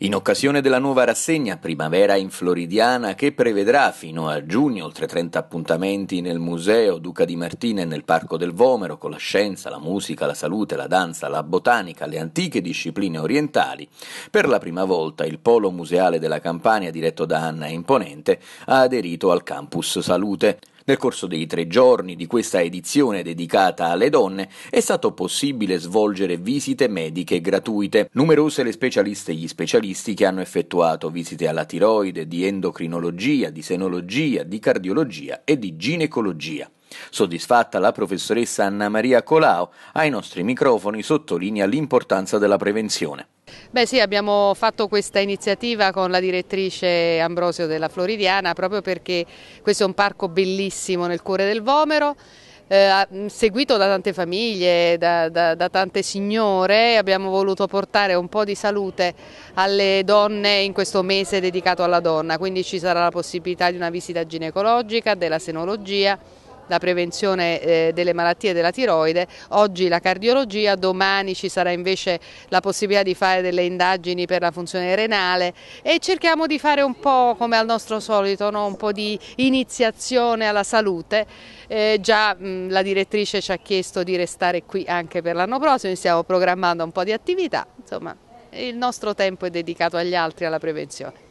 In occasione della nuova rassegna Primavera in Floridiana, che prevedrà fino a giugno oltre 30 appuntamenti nel Museo Duca di Martina e nel Parco del Vomero, con la scienza, la musica, la salute, la danza, la botanica, le antiche discipline orientali, per la prima volta il Polo Museale della Campania, diretto da Anna Imponente, ha aderito al Campus Salute. Nel corso dei tre giorni di questa edizione dedicata alle donne è stato possibile svolgere visite mediche gratuite. Numerose le specialiste e gli specialisti che hanno effettuato visite alla tiroide, di endocrinologia, di senologia, di cardiologia e di ginecologia. Soddisfatta la professoressa Anna Maria Colau, ai nostri microfoni sottolinea l'importanza della prevenzione. Beh sì, abbiamo fatto questa iniziativa con la direttrice Ambrosio della Floridiana proprio perché questo è un parco bellissimo nel cuore del Vomero, eh, seguito da tante famiglie, da, da, da, tante signore, abbiamo voluto portare un po' di salute alle donne in questo mese dedicato alla donna, quindi ci sarà la possibilità di una visita ginecologica, della senologia la prevenzione eh, delle malattie della tiroide, oggi la cardiologia, domani ci sarà invece la possibilità di fare delle indagini per la funzione renale e cerchiamo di fare un po' come al nostro solito, no? un po' di iniziazione alla salute, eh, già mh, la direttrice ci ha chiesto di restare qui anche per l'anno prossimo, stiamo programmando un po' di attività, insomma il nostro tempo è dedicato agli altri alla prevenzione.